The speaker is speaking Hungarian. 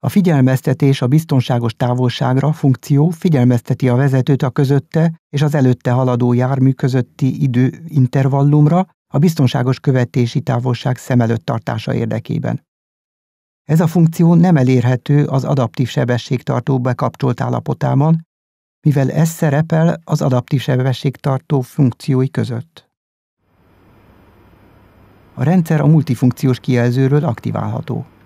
A figyelmeztetés a biztonságos távolságra funkció figyelmezteti a vezetőt a közötte és az előtte haladó jármű közötti időintervallumra a biztonságos követési távolság szem előtt tartása érdekében. Ez a funkció nem elérhető az adaptív sebességtartó bekapcsolt állapotában, mivel ez szerepel az adaptív sebességtartó funkciói között. A rendszer a multifunkciós kijelzőről aktiválható.